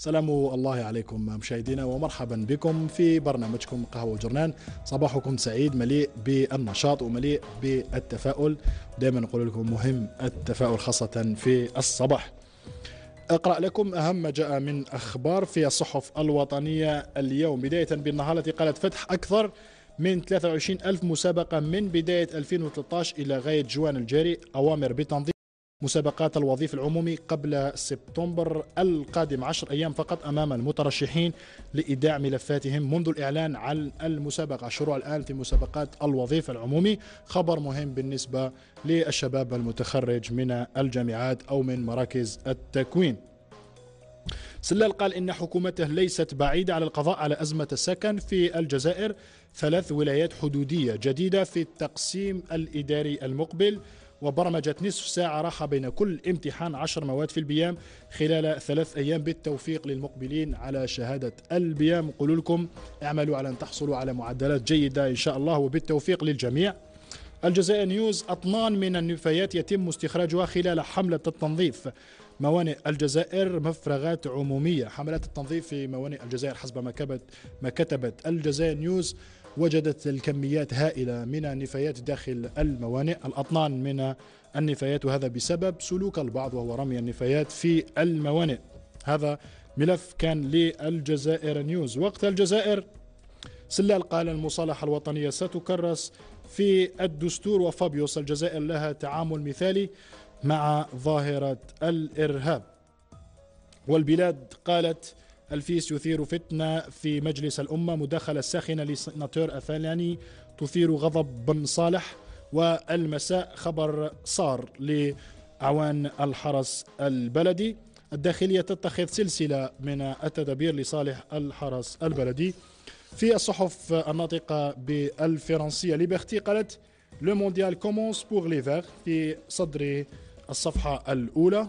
سلام الله عليكم مشاهدينا ومرحبا بكم في برنامجكم قهوة جرنان صباحكم سعيد مليء بالنشاط ومليء بالتفاؤل دائما نقول لكم مهم التفاؤل خاصة في الصباح أقرأ لكم أهم ما جاء من أخبار في الصحف الوطنية اليوم بداية بالنهار التي قالت فتح أكثر من 23 ألف مسابقة من بداية 2013 إلى غاية جوان الجاري أوامر بتنظيم مسابقات الوظيف العمومي قبل سبتمبر القادم عشر أيام فقط أمام المترشحين لإيداع ملفاتهم منذ الإعلان عن المسابقة الشروع الآن في مسابقات الوظيف العمومي خبر مهم بالنسبة للشباب المتخرج من الجامعات أو من مراكز التكوين سلال قال إن حكومته ليست بعيدة على القضاء على أزمة السكن في الجزائر ثلاث ولايات حدودية جديدة في التقسيم الإداري المقبل وبرمجة نصف ساعة راحة بين كل امتحان عشر مواد في البيام خلال ثلاث أيام بالتوفيق للمقبلين على شهادة البيام قولوا لكم اعملوا على أن تحصلوا على معدلات جيدة إن شاء الله وبالتوفيق للجميع الجزائر نيوز أطنان من النفايات يتم استخراجها خلال حملة التنظيف موانئ الجزائر مفرغات عمومية حملات التنظيف في موانئ الجزائر حسب ما كتبت الجزائر نيوز وجدت الكميات هائلة من النفايات داخل الموانئ الأطنان من النفايات وهذا بسبب سلوك البعض وهو رمي النفايات في الموانئ هذا ملف كان للجزائر نيوز وقت الجزائر سلال قال المصالحة الوطنية ستكرس في الدستور وفابيوس الجزائر لها تعامل مثالي مع ظاهرة الإرهاب والبلاد قالت الفيس يثير فتنة في مجلس الأمة مداخلة ساخنة لسناتور الثاني تثير غضب بن صالح والمساء خبر صار لأعوان الحرس البلدي الداخلية تتخذ سلسلة من التدابير لصالح الحرس البلدي في الصحف الناطقة بالفرنسية ليبرتي قالت لو مونديال كومونس بوغ في صدر الصفحة الأولى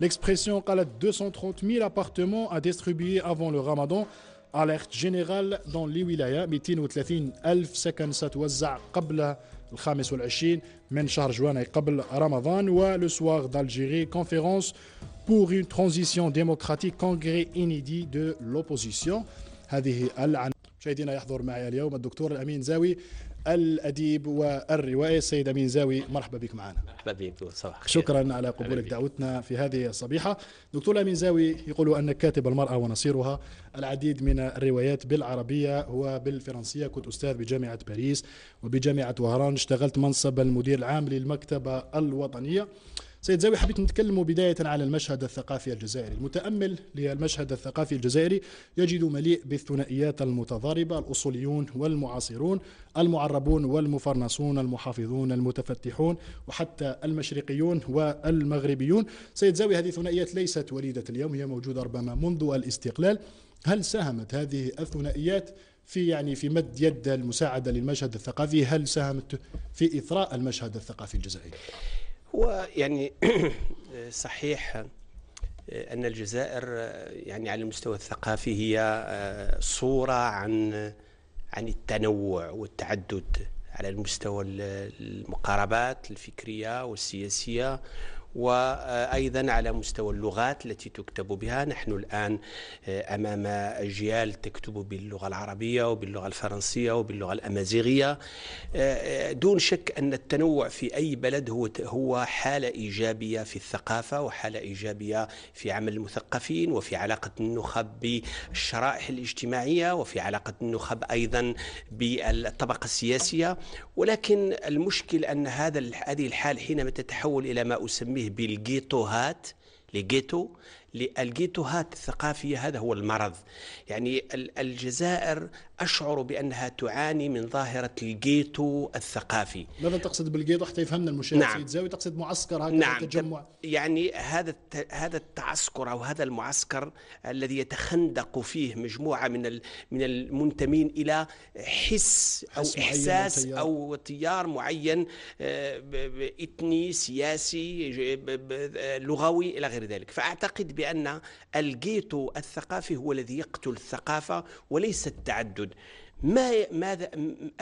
L'expression a 230 000 appartements à distribuer avant le ramadan. Alerte générale dans les wilayas 230 000 سكن ستوزع kabla, le 25 من شهر جوان Ramadan رمضان le soir d'Algérie conférence pour une transition démocratique congrès inédit de l'opposition يحضر معي اليوم الدكتور الامين زاوي الاديب والروائي السيد امين زاوي مرحبا بك معنا مرحبا بك صباح شكرا على قبولك دعوتنا في هذه الصبيحه دكتور امين زاوي يقول ان كاتب المراه ونصيرها العديد من الروايات بالعربيه وبالفرنسيه كنت استاذ بجامعه باريس وبجامعه وهران اشتغلت منصب المدير العام للمكتبه الوطنيه سيد زاوي حبيت نتكلم بداية على المشهد الثقافي الجزائري المتأمل للمشهد الثقافي الجزائري يجد مليء بالثنائيات المتضاربة الأصوليون والمعاصرون المعربون والمفرنسون المحافظون المتفتحون وحتى المشرقيون والمغربيون سيد زاوي هذه الثنائيات ليست وليدة اليوم هي موجودة ربما منذ الاستقلال هل ساهمت هذه الثنائيات في يعني في مد يد المساعدة للمشهد الثقافي هل ساهمت في إثراء المشهد الثقافي الجزائري؟ هو يعني صحيح آه، أن الجزائر آه، يعني على المستوى الثقافي هي آه، صورة عن عن التنوع والتعدد على المستوى المقاربات الفكرية والسياسية وأيضا على مستوى اللغات التي تكتب بها نحن الآن آه، أمام أجيال تكتب باللغة العربية وباللغة الفرنسية وباللغة الأمازيغية آه، آه، دون شك أن التنوع في أي بلد هو هو حالة إيجابية في الثقافة وحالة إيجابية في عمل المثقفين وفي علاقة النخب بالشرائح الاجتماعية وفي علاقة النخب أيضا بالطبقة السياسية ولكن المشكل أن هذا هذه الحال حينما تتحول إلى ما أسميه et bien للجيتوهات الثقافيه هذا هو المرض يعني الجزائر اشعر بانها تعاني من ظاهره الجيتو الثقافي ماذا تقصد بالجيتو حتى يفهمنا المشاهد نعم. سيد زاوي تقصد معسكر هكذا نعم. تجمع يعني هذا هذا التعسكر او هذا المعسكر الذي يتخندق فيه مجموعه من من المنتمين الى حس او حس احساس او تيار معين آه، إثني سياسي آه، لغوي الى غير ذلك فاعتقد بأن الجيتو الثقافي هو الذي يقتل الثقافة وليس التعدد ما ماذا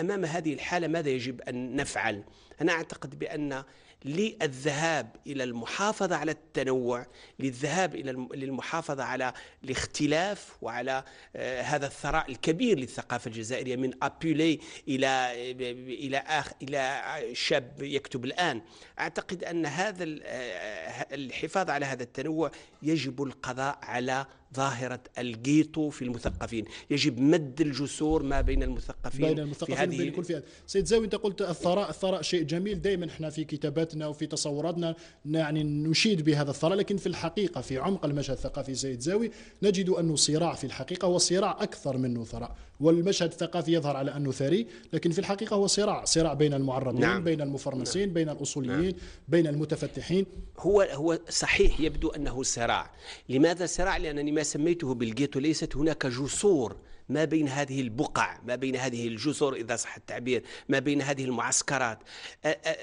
أمام هذه الحالة ماذا يجب أن نفعل أنا أعتقد بأن للذهاب إلى المحافظة على التنوع للذهاب إلى للمحافظة على الاختلاف وعلى آه، هذا الثراء الكبير للثقافة الجزائرية من أبيولي إلى آه، إلى آخ إلى شاب يكتب الآن أعتقد أن هذا آه، الحفاظ على هذا التنوع يجب القضاء على ظاهرة الجيتو في المثقفين يجب مد الجسور ما بين المثقفين بين المثقفين في هذه بين كل فئات سيد زاوي أنت قلت الثراء الثراء شيء جميل دائما احنا في كتاباتنا وفي تصوراتنا يعني نشيد بهذا الثراء لكن في الحقيقة في عمق المشهد الثقافي سيد زاوي نجد أنه صراع في الحقيقة هو صراع أكثر منه ثراء والمشهد الثقافي يظهر على انه ثري لكن في الحقيقه هو صراع صراع بين المعربين نعم. بين المفرنسين نعم. بين الاصوليين نعم. بين المتفتحين هو هو صحيح يبدو انه صراع لماذا صراع لانني ما سميته بالجيتو ليست هناك جسور ما بين هذه البقع ما بين هذه الجسور إذا صح التعبير ما بين هذه المعسكرات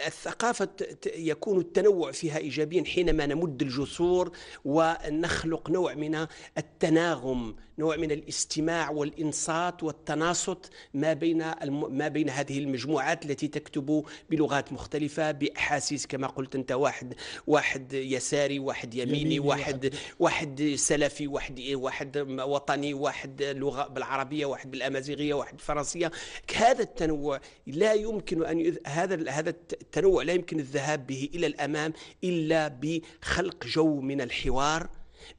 الثقافة يكون التنوع فيها إيجابيا حينما نمد الجسور ونخلق نوع من التناغم نوع من الاستماع والانصات والتناصت ما بين الم... ما بين هذه المجموعات التي تكتب بلغات مختلفه باحاسيس كما قلت انت واحد واحد يساري واحد يميني, يميني واحد واحد سلفي واحد واحد وطني واحد لغه بالعربيه واحد بالامازيغيه واحد بالفرنسيه هذا التنوع لا يمكن ان يذ... هذا هذا التنوع لا يمكن الذهاب به الى الامام الا بخلق جو من الحوار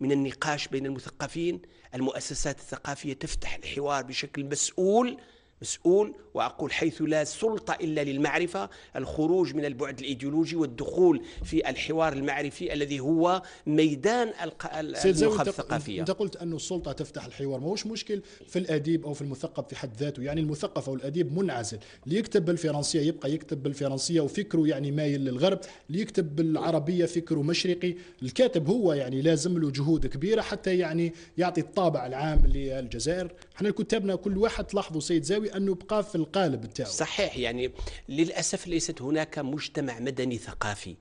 من النقاش بين المثقفين المؤسسات الثقافية تفتح الحوار بشكل مسؤول مسؤول واقول حيث لا سلطه الا للمعرفه الخروج من البعد الايديولوجي والدخول في الحوار المعرفي الذي هو ميدان النخب الثقافيه انت قلت ان السلطه تفتح الحوار ماهوش مشكل في الاديب او في المثقف في حد ذاته يعني المثقف او الاديب منعزل اللي يكتب بالفرنسيه يبقى يكتب بالفرنسيه وفكره يعني مايل للغرب اللي يكتب بالعربيه فكره مشرقي الكاتب هو يعني لازم له جهود كبيره حتى يعني يعطي الطابع العام للجزائر احنا كتابنا كل واحد تلاحظوا سيد زاوي السيناوي انه بقى في القالب تاعو صحيح يعني للاسف ليست هناك مجتمع مدني ثقافي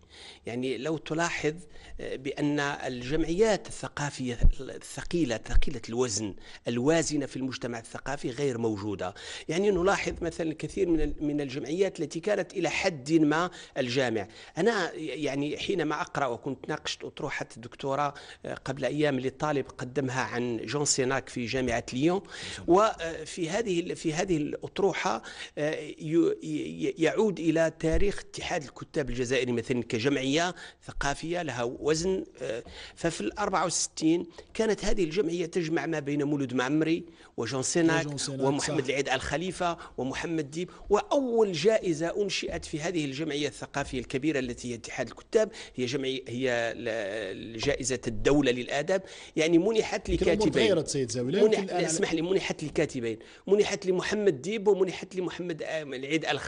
يعني لو تلاحظ آه، بان الجمعيات الثقافيه الثقيله ثقيله الوزن الوازنه في المجتمع الثقافي غير موجوده يعني نلاحظ مثلا الكثير من من الجمعيات التي كانت الى حد ما الجامع انا يعني حينما اقرا وكنت ناقشت اطروحه الدكتوراه قبل ايام للطالب قدمها عن جون سيناك في جامعه ليون وفي هذه آه، في هذه هذه الأطروحة آه، يعود إلى تاريخ اتحاد الكتاب الجزائري مثلا كجمعية ثقافية لها وزن آه، ففي ال 64 كانت هذه الجمعية تجمع ما بين مولود معمري وجون سيناك ومحمد العيد الخليفة ومحمد ديب وأول جائزة أنشئت في هذه الجمعية الثقافية الكبيرة التي هي اتحاد الكتاب هي جمعية هي جائزة الدولة للآداب يعني منحت لكاتبين تغيرت سيد زاوية اسمح لي منحت لكاتبين منحت لمحمد محمد ديب ومنحت لي محمد العيد آل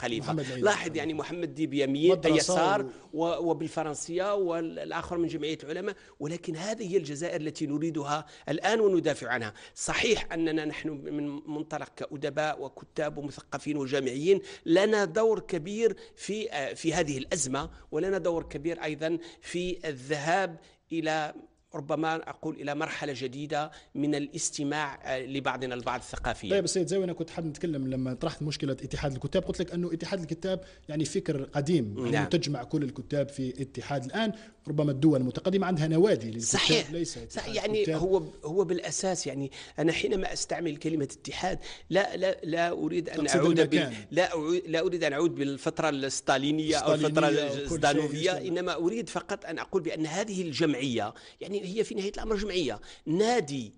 لاحظ يعني محمد ديب يمين آه، يسار و... وبالفرنسيه والاخر من جمعيه العلماء ولكن هذه هي الجزائر التي نريدها الان وندافع عنها صحيح اننا نحن من منطلق كادباء وكتاب ومثقفين وجامعيين لنا دور كبير في آه، في هذه الازمه ولنا دور كبير ايضا في الذهاب الى ربما اقول الى مرحله جديده من الاستماع آه، لبعضنا البعض ثقافيا. طيب السيد زاوي انا كنت حاب نتكلم لما طرحت مشكله اتحاد الكتاب قلت لك انه اتحاد الكتاب يعني فكر قديم نعم. تجمع كل الكتاب في اتحاد الان ربما الدول المتقدمه عندها نوادي للكتاب صحيح ليس صحيح يعني الكتاب. هو هو بالاساس يعني انا حينما استعمل كلمه اتحاد لا لا لا اريد ان اعود بال... لا أعود لا اريد ان اعود بالفتره الستالينيه او الفتره الزدانوفيه انما اريد فقط ان اقول بان هذه الجمعيه يعني يعني هي في نهايه الامر جمعيه نادي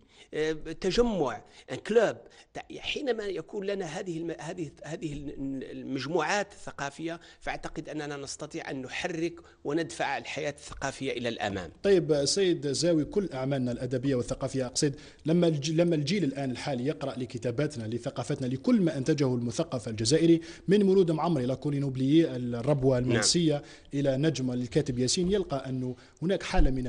تجمع يعني كلوب حينما يكون لنا هذه هذه هذه المجموعات الثقافيه فاعتقد اننا نستطيع ان نحرك وندفع الحياه الثقافيه الى الامام. طيب سيد زاوي كل اعمالنا الادبيه والثقافيه اقصد لما لما الجيل الان الحالي يقرا لكتاباتنا لثقافتنا لكل ما انتجه المثقف الجزائري من مولود الى لاكولي نوبلي الربوه نعم. المنسيه نعم. الى نجم للكاتب ياسين يلقى انه هناك حاله من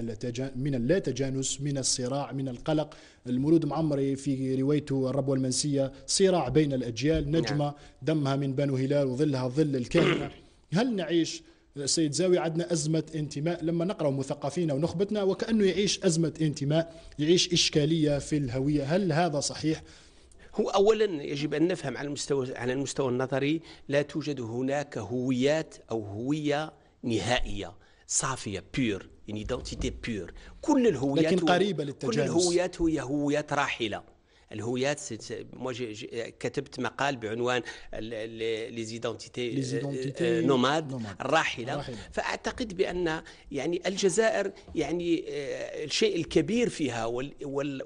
من اللا تجانس من الصراع من القلق المولود معمري في روايته الرب والمنسية صراع بين الأجيال نعم. نجمة نعم. دمها من بنو هلال وظلها ظل الكهنة هل نعيش سيد زاوي عندنا أزمة انتماء لما نقرأ مثقفينا ونخبتنا وكأنه يعيش أزمة انتماء يعيش إشكالية في الهوية هل هذا صحيح؟ هو اولا يجب ان نفهم على المستوى على المستوى النظري لا توجد هناك هويات او هويه نهائيه صافيه بيور يعني دونتيتي بيور كل الهويات لكن قريبه للتجانس كل الهويات هي هويات راحله الهويات كتبت مقال بعنوان لي زيدونتيتي نوماد الراحله فاعتقد بان يعني الجزائر يعني آه، الشيء الكبير فيها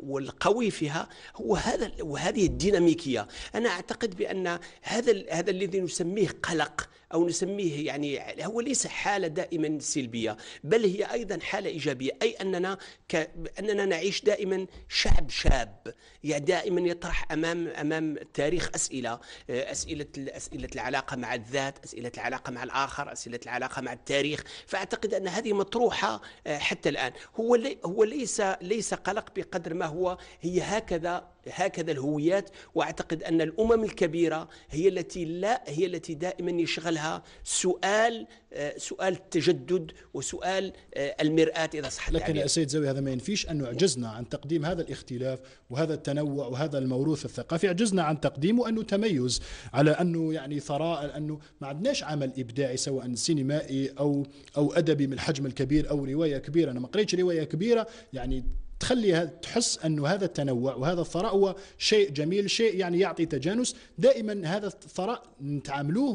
والقوي فيها هو هذا وهذه الديناميكيه انا اعتقد بان هذا هذا الذي نسميه قلق أو نسميه يعني هو ليس حالة دائما سلبية بل هي أيضا حالة إيجابية أي أننا ك... أننا نعيش دائما شعب شاب يعني دائما يطرح أمام أمام التاريخ أسئلة آه، أسئلة أسئلة العلاقة مع الذات أسئلة العلاقة مع الآخر أسئلة العلاقة مع التاريخ فأعتقد أن هذه مطروحة آه، حتى الآن هو لي... هو ليس ليس قلق بقدر ما هو هي هكذا هكذا الهويات واعتقد ان الامم الكبيره هي التي لا هي التي دائما يشغلها سؤال آه، سؤال التجدد وسؤال آه، المراه اذا صح لكن يعني. يا سيد زوي هذا ما ينفيش انه عجزنا عن تقديم هذا الاختلاف وهذا التنوع وهذا الموروث الثقافي عجزنا عن تقديمه انه تميز على انه يعني ثراء انه ما عندناش عمل ابداعي سواء سينمائي او او ادبي من الحجم الكبير او روايه كبيره انا ما قريتش روايه كبيره يعني تخلي تحس أن هذا التنوع وهذا الثراء هو شيء جميل شيء يعني يعطي تجانس دائما هذا الثراء نتعاملوه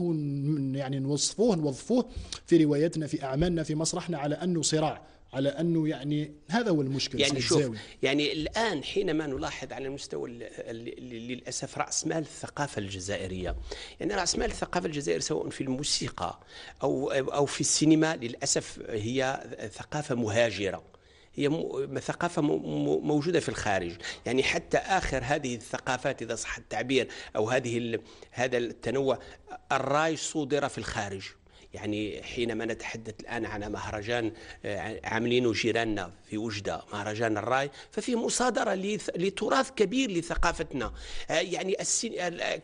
يعني نوصفوه نوظفوه في روايتنا في أعمالنا في مسرحنا على أنه صراع على انه يعني هذا هو المشكل يعني شوف يعني الان حينما نلاحظ على المستوى للاسف راس مال الثقافه الجزائريه يعني راس مال الثقافه الجزائريه سواء في الموسيقى او او في السينما للاسف هي ثقافه مهاجره هي ثقافة موجودة في الخارج يعني حتى آخر هذه الثقافات إذا صح التعبير أو هذه هذا التنوع الراي صدر في الخارج يعني حينما نتحدث الآن على مهرجان آه، عاملينه جيراننا في وجدة مهرجان الراي ففيه مصادرة لتراث كبير لثقافتنا آه، يعني السين...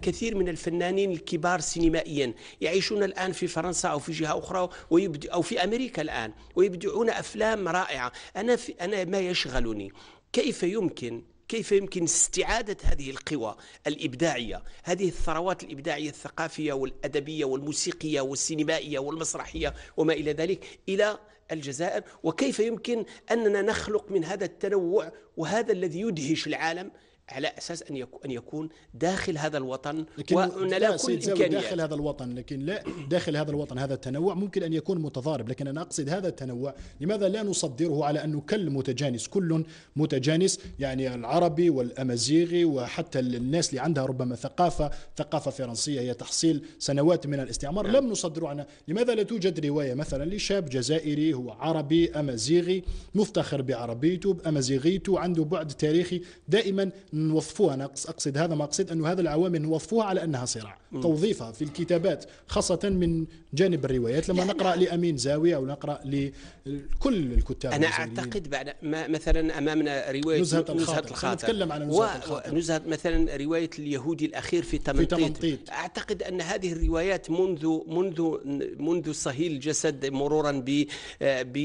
كثير من الفنانين الكبار سينمائيا يعيشون الآن في فرنسا أو في جهة أخرى ويبد... أو في أمريكا الآن ويبدعون أفلام رائعة أنا, في... أنا ما يشغلني كيف يمكن كيف يمكن استعادة هذه القوى الإبداعية هذه الثروات الإبداعية الثقافية والأدبية والموسيقية والسينمائية والمسرحية وما إلى ذلك إلى الجزائر وكيف يمكن أننا نخلق من هذا التنوع وهذا الذي يدهش العالم على اساس ان ان يكون داخل هذا الوطن وان لا كل امكانيات داخل هذا الوطن لكن لا داخل هذا الوطن هذا التنوع ممكن ان يكون متضارب لكن انا اقصد هذا التنوع لماذا لا نصدره على انه كل متجانس كل متجانس يعني العربي والامازيغي وحتى الناس اللي عندها ربما ثقافه ثقافه فرنسيه هي تحصيل سنوات من الاستعمار نعم. لم نصدره عنها لماذا لا توجد روايه مثلا لشاب جزائري هو عربي امازيغي مفتخر بعربيته بامازيغيته عنده بعد تاريخي دائما نوظفوها انا اقصد هذا ما اقصد انه هذا العوامل نوظفوها على انها صراع م. توظيفها في الكتابات خاصه من جانب الروايات لما نقرا لامين زاويه او نقرا لكل الكتاب انا اعتقد بعد ما مثلا امامنا روايه نزهه الخاطر, الخاطر. نتكلم على نزهه الخاطر نزهه مثلا روايه اليهودي الاخير في تمنطيط, في تمنطيط. اعتقد ان هذه الروايات منذ منذ منذ صهيل الجسد مرورا ب ب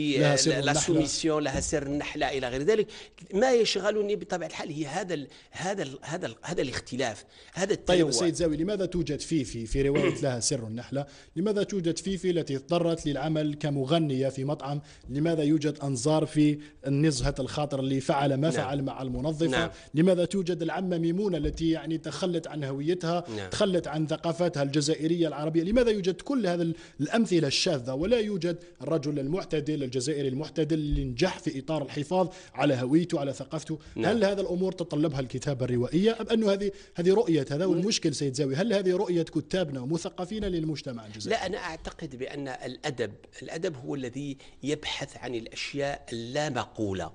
لها سر النحله الى غير ذلك ما يشغلني بطبيعه الحال هي هذا هذا الـ هذا الـ هذا الاختلاف هذا التنوع طيب سيد زاوي لماذا توجد فيفي في روايه لها سر النحله لماذا توجد فيفي التي اضطرت للعمل كمغنيه في مطعم لماذا يوجد انظار في نزهه الخاطر اللي فعل ما نعم. فعل مع المنظفه نعم. لماذا توجد العمه ميمونه التي يعني تخلت عن هويتها نعم. تخلت عن ثقافتها الجزائريه العربيه لماذا يوجد كل هذا الامثله الشاذه ولا يوجد الرجل المعتدل الجزائري المعتدل اللي نجح في اطار الحفاظ على هويته على ثقافته نعم. هل هذا الامور تطلبها الكتابة الروائية أم أنه هذه هذه رؤية هذا والمشكل سيد زاوي هل هذه رؤية كتابنا ومثقفينا للمجتمع الجزائري؟ لا أنا أعتقد بأن الأدب الأدب هو الذي يبحث عن الأشياء اللامقولة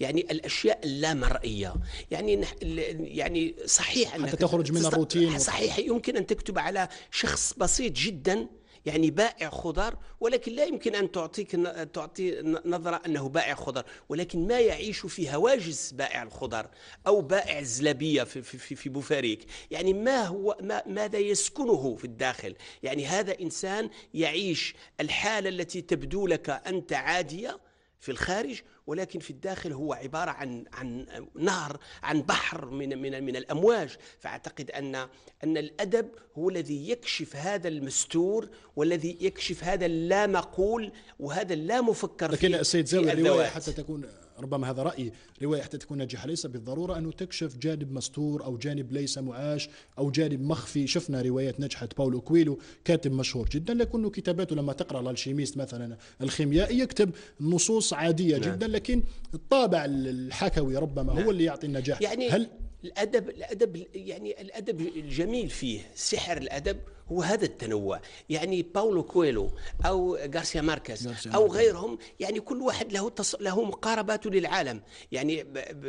يعني الاشياء اللامرئيه يعني نح... يعني صحيح انك حتى تخرج من الروتين صحيح يمكن ان تكتب على شخص بسيط جدا يعني بائع خضار ولكن لا يمكن أن تعطيك تعطي نظرة أنه بائع خضار ولكن ما يعيش في هواجس بائع الخضار أو بائع الزلبية في, في, في بوفاريك يعني ما هو ما ماذا يسكنه في الداخل يعني هذا إنسان يعيش الحالة التي تبدو لك أنت عادية في الخارج ولكن في الداخل هو عبارة عن عن نهر عن بحر من من من الأمواج فأعتقد أن أن الأدب هو الذي يكشف هذا المستور والذي يكشف هذا اللا مقول وهذا اللا مفكر لكن السيد زاوية الرواية حتى تكون ربما هذا رأيي رواية حتى تكون ناجحة ليس بالضرورة أنه تكشف جانب مستور أو جانب ليس معاش أو جانب مخفي شفنا روايات نجحت باولو كويلو كاتب مشهور جدا لكنه كتاباته لما تقرأ الالشيميست مثلا الخيميائي يكتب نصوص عادية نعم. جدا لكن الطابع الحكوي ربما نعم. هو اللي يعطي النجاح يعني هل الأدب الأدب يعني الأدب الجميل فيه سحر الأدب هو هذا التنوع يعني باولو كويلو أو غارسيا ماركس أو غيرهم يعني كل واحد له تص... له مقارباته للعالم يعني ب... ب...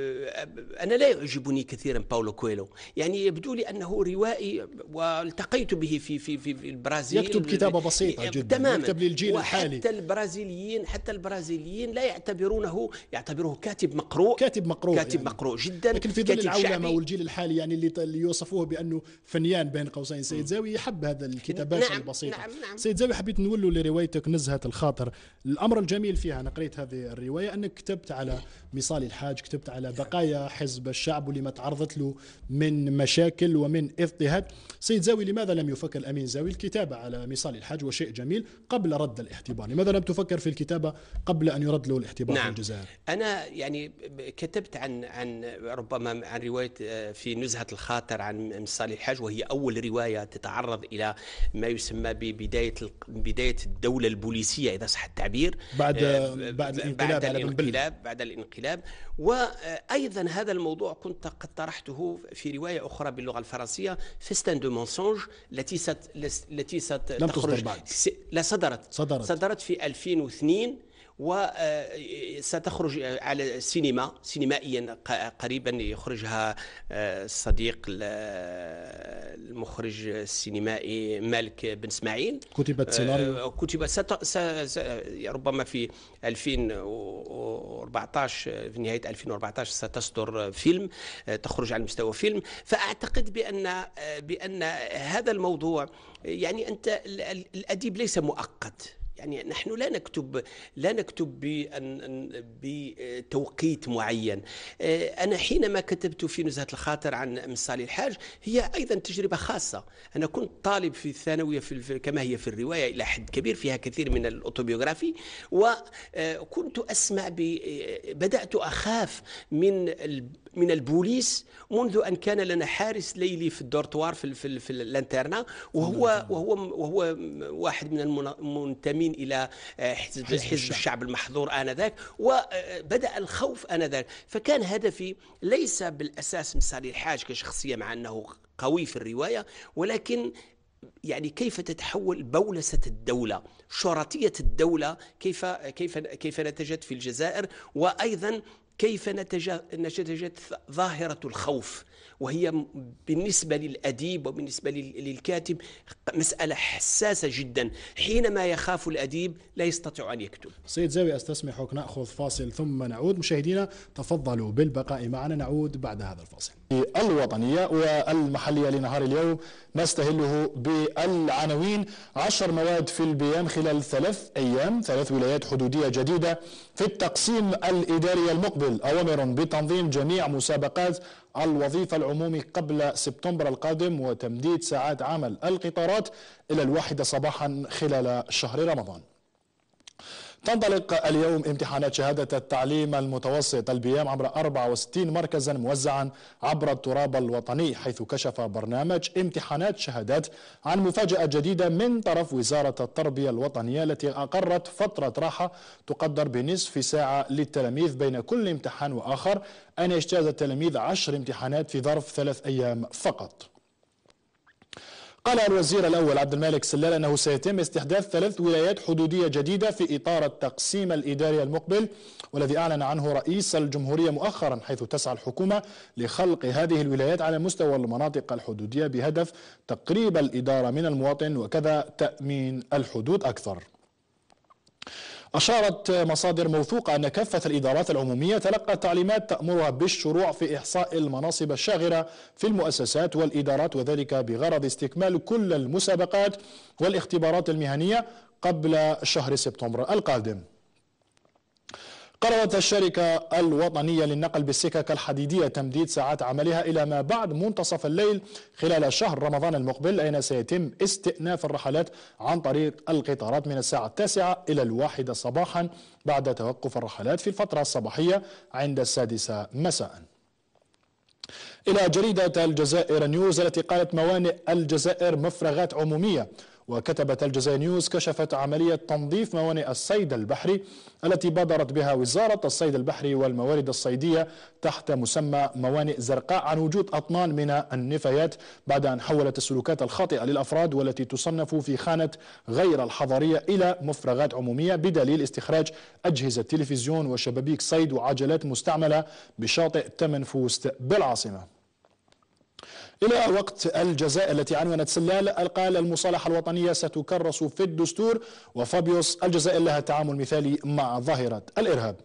أنا لا يعجبني كثيرا باولو كويلو يعني يبدو لي أنه روائي والتقيت به في في في البرازيل يكتب كتابة بسيطة جدا تماما يكتب للجيل الحالي حتى البرازيليين حتى البرازيليين لا يعتبرونه يعتبره كاتب مقروء كاتب مقروء كاتب يعني مقروء جدا لكن في ظل العولمة والجيل الحالي يعني اللي يوصفوه بأنه فنيان بين قوسين سيد زاوي يحب هذا الكتابات نعم البسيطه نعم نعم سيد زاوي حبيت نولو لروايتك نزهه الخاطر الامر الجميل فيها انا قريت هذه الروايه انك كتبت على مصال الحاج كتبت على بقايا حزب الشعب ولما تعرضت له من مشاكل ومن اضطهاد سيد زاوي لماذا لم يفكر الامين زاوي الكتابه على مصال الحاج وشيء جميل قبل رد الاحتضار لماذا لم تفكر في الكتابه قبل ان يرد له الاحتضار نعم. في الجزائر انا يعني كتبت عن عن ربما عن روايه آه، في نزهه الخاطر عن مصال الحاج وهي اول روايه تتعرض الى الى ما يسمى ببدايه بدايه الدوله البوليسيه اذا صح التعبير بعد آه، بعد الانقلاب بعد الانقلاب بعد الانقلاب وايضا هذا الموضوع كنت قد طرحته في روايه اخرى باللغه الفرنسيه فيستان دو مونسونج التي ست التي ستخرج لا صدرت صدرت, صدرت في 2002 وستخرج آه، على السينما سينمائيا قريبا يخرجها آه، الصديق المخرج السينمائي مالك بن اسماعيل كتبت سيناريو آه، كتبت ست... س... ربما في 2014 في نهايه 2014 ستصدر فيلم تخرج على مستوى فيلم فاعتقد بان بان هذا الموضوع يعني انت الاديب ليس مؤقت يعني نحن لا نكتب لا نكتب بأن بتوقيت معين آه، أنا حينما كتبت في نزهة الخاطر عن مصالي الحاج هي أيضا تجربة خاصة أنا كنت طالب في الثانوية في كما هي في الرواية إلى حد كبير فيها كثير من الأوتوبيوغرافي وكنت آه، أسمع آه، بدأت أخاف من من البوليس منذ ان كان لنا حارس ليلي في الدورتوار في في, في الانترنا وهو وهو وهو واحد من المنتمين الى آه، حزب, حزب الشعب المحظور انذاك وبدا آه، الخوف انذاك فكان هدفي ليس بالاساس من سالي الحاج كشخصيه مع انه قوي في الروايه ولكن يعني كيف تتحول بولسة الدولة شرطية الدولة كيف كيف كيف نتجت في الجزائر وأيضا كيف نتجت ظاهرة الخوف وهي بالنسبة للأديب وبالنسبة للكاتب مسألة حساسة جدا حينما يخاف الأديب لا يستطيع أن يكتب سيد زاوي أستسمحك نأخذ فاصل ثم نعود مشاهدينا تفضلوا بالبقاء معنا نعود بعد هذا الفاصل الوطنية والمحلية لنهار اليوم نستهله بالعناوين عشر مواد في البيان خلال ثلاث أيام ثلاث ولايات حدودية جديدة في التقسيم الإداري المقبل أوامر بتنظيم جميع مسابقات الوظيفة العمومي قبل سبتمبر القادم وتمديد ساعات عمل القطارات إلى الواحدة صباحا خلال شهر رمضان تنطلق اليوم امتحانات شهادة التعليم المتوسط البيام عبر 64 مركزا موزعا عبر التراب الوطني حيث كشف برنامج امتحانات شهادات عن مفاجأة جديدة من طرف وزارة التربية الوطنية التي أقرت فترة راحة تقدر بنصف ساعة للتلاميذ بين كل امتحان وآخر أن يجتاز التلاميذ عشر امتحانات في ظرف ثلاث أيام فقط قال الوزير الأول عبد الملك سلال أنه سيتم استحداث ثلاث ولايات حدودية جديدة في إطار التقسيم الإداري المقبل والذي أعلن عنه رئيس الجمهورية مؤخرا حيث تسعى الحكومة لخلق هذه الولايات على مستوى المناطق الحدودية بهدف تقريب الإدارة من المواطن وكذا تأمين الحدود أكثر أشارت مصادر موثوقة أن كافة الإدارات العمومية تلقت تعليمات تأمرها بالشروع في إحصاء المناصب الشاغرة في المؤسسات والإدارات وذلك بغرض استكمال كل المسابقات والاختبارات المهنية قبل شهر سبتمبر القادم قررت الشركة الوطنية للنقل بالسكك الحديدية تمديد ساعات عملها إلى ما بعد منتصف الليل خلال شهر رمضان المقبل أين سيتم استئناف الرحلات عن طريق القطارات من الساعة التاسعة إلى الواحدة صباحا بعد توقف الرحلات في الفترة الصباحية عند السادسة مساءً إلى جريدة الجزائر نيوز التي قالت موانئ الجزائر مفرغات عمومية وكتبت الجزائر نيوز كشفت عملية تنظيف موانئ الصيد البحري التي بادرت بها وزارة الصيد البحري والموارد الصيدية تحت مسمى موانئ زرقاء عن وجود أطنان من النفايات بعد أن حولت السلوكات الخاطئة للأفراد والتي تصنف في خانة غير الحضرية إلى مفرغات عمومية بدليل استخراج أجهزة تلفزيون وشبابيك صيد وعجلات مستعملة بشاطئ تمنفوست بالعاصمة إلى وقت الجزاء التي عنونت سلال قال المصالحة الوطنية ستكرس في الدستور وفابيوس الجزائر لها تعامل مثالي مع ظاهرة الإرهاب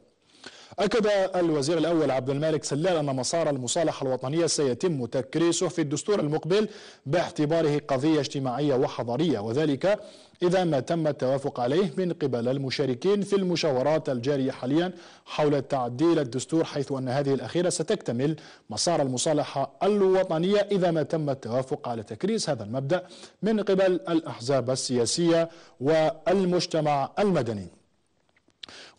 أكد الوزير الأول عبد المالك سلال أن مسار المصالحة الوطنية سيتم تكريسه في الدستور المقبل باعتباره قضية اجتماعية وحضارية وذلك إذا ما تم التوافق عليه من قبل المشاركين في المشاورات الجارية حاليا حول تعديل الدستور حيث أن هذه الأخيرة ستكتمل مسار المصالحة الوطنية إذا ما تم التوافق على تكريس هذا المبدأ من قبل الأحزاب السياسية والمجتمع المدني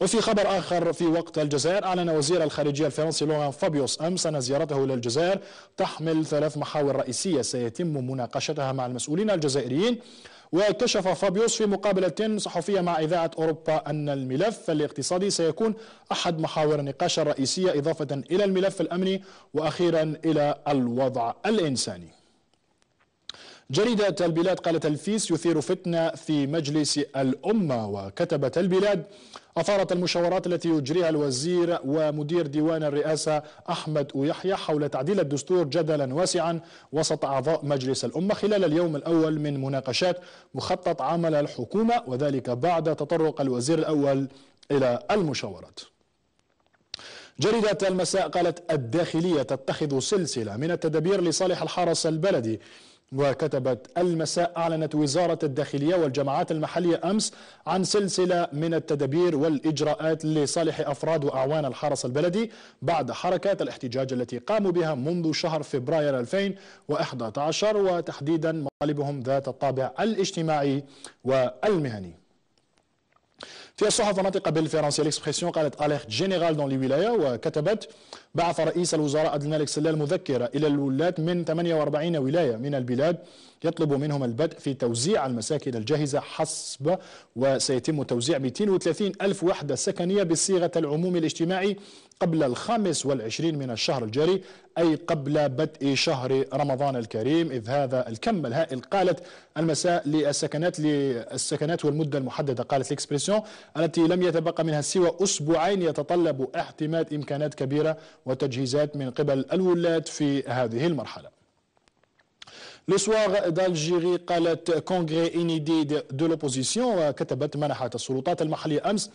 وفي خبر آخر في وقت الجزائر أعلن وزير الخارجية الفرنسي لوران فابيوس أمس أن زيارته إلى الجزائر تحمل ثلاث محاور رئيسية سيتم مناقشتها مع المسؤولين الجزائريين وكشف فابيوس في مقابلة صحفية مع إذاعة أوروبا أن الملف الاقتصادي سيكون أحد محاور النقاش الرئيسية إضافة إلى الملف الأمني وأخيرا إلى الوضع الإنساني جريدة البلاد قالت الفيس يثير فتنة في مجلس الأمة وكتبت البلاد أثارت المشاورات التي يجريها الوزير ومدير ديوان الرئاسة أحمد ويحيى حول تعديل الدستور جدلا واسعا وسط أعضاء مجلس الأمة خلال اليوم الأول من مناقشات مخطط عمل الحكومة وذلك بعد تطرق الوزير الأول إلى المشاورات جريدة المساء قالت الداخلية تتخذ سلسلة من التدابير لصالح الحرس البلدي وكتبت المساء أعلنت وزارة الداخلية والجماعات المحلية أمس عن سلسلة من التدابير والإجراءات لصالح أفراد وأعوان الحرس البلدي بعد حركات الاحتجاج التي قاموا بها منذ شهر فبراير 2011 وتحديدا مطالبهم ذات الطابع الاجتماعي والمهني في الصحف الناطقة بالفرنسية ليكسبرسيون قالت أليرت جينيرال دون لي ولاية وكتبت بعث رئيس الوزراء عبد الملك سلال مذكرة إلى الولاة من 48 ولاية من البلاد يطلب منهم البدء في توزيع المساكن الجاهزة حسب وسيتم توزيع 230 ألف وحدة سكنية بصيغة العموم الاجتماعي قبل الخامس والعشرين من الشهر الجاري أي قبل بدء شهر رمضان الكريم إذ هذا الكم الهائل قالت المساء للسكنات للسكنات والمدة المحددة قالت الإكسبريسيون التي لم يتبقى منها سوى أسبوعين يتطلب اعتماد إمكانات كبيرة وتجهيزات من قبل الولاة في هذه المرحلة Le soir d'Algérie قالت كونغري إنيديد دو لوبوزيسيون كتبت منحت السلطات المحلية أمس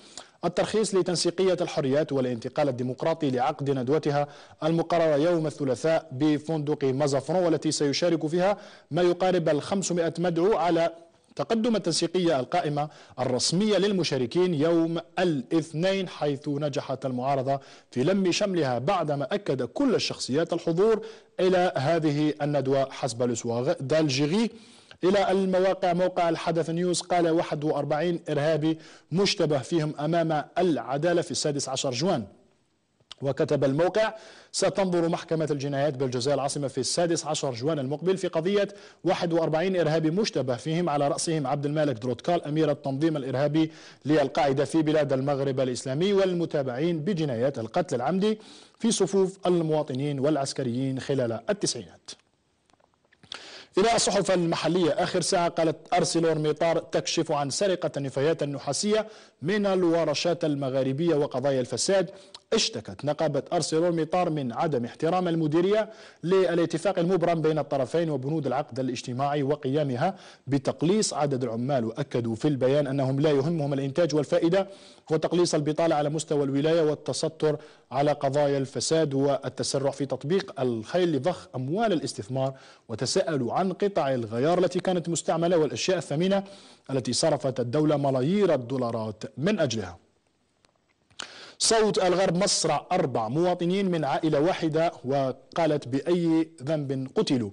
الترخيص لتنسيقية الحريات والانتقال الديمقراطي لعقد ندوتها المقررة يوم الثلاثاء بفندق مازافرون والتي سيشارك فيها ما يقارب ال 500 مدعو على تقدم التنسيقية القائمة الرسمية للمشاركين يوم الاثنين حيث نجحت المعارضة في لم شملها بعدما أكد كل الشخصيات الحضور إلى هذه الندوة حسب لسواغ دالجيغي إلى المواقع موقع الحدث نيوز قال 41 إرهابي مشتبه فيهم أمام العدالة في السادس عشر جوان وكتب الموقع ستنظر محكمة الجنايات بالجزائر العاصمة في السادس عشر جوان المقبل في قضية 41 إرهابي مشتبه فيهم على رأسهم عبد المالك دروتكال أمير التنظيم الإرهابي للقاعدة في بلاد المغرب الإسلامي والمتابعين بجنايات القتل العمدي في صفوف المواطنين والعسكريين خلال التسعينات إلى الصحف المحلية آخر ساعة قالت أرسلور ميطار تكشف عن سرقة النفايات النحاسية من الورشات المغاربية وقضايا الفساد اشتكت نقابة ميطار من عدم احترام المديرية للاتفاق المبرم بين الطرفين وبنود العقد الاجتماعي وقيامها بتقليص عدد العمال وأكدوا في البيان أنهم لا يهمهم الإنتاج والفائدة وتقليص البطالة على مستوى الولاية والتستر على قضايا الفساد والتسرع في تطبيق الخيل لضخ أموال الاستثمار وتساءلوا عن قطع الغيار التي كانت مستعملة والأشياء الثمينة التي صرفت الدولة ملايير الدولارات من أجلها صوت الغرب مصرع أربع مواطنين من عائلة واحدة وقالت بأي ذنب قتلوا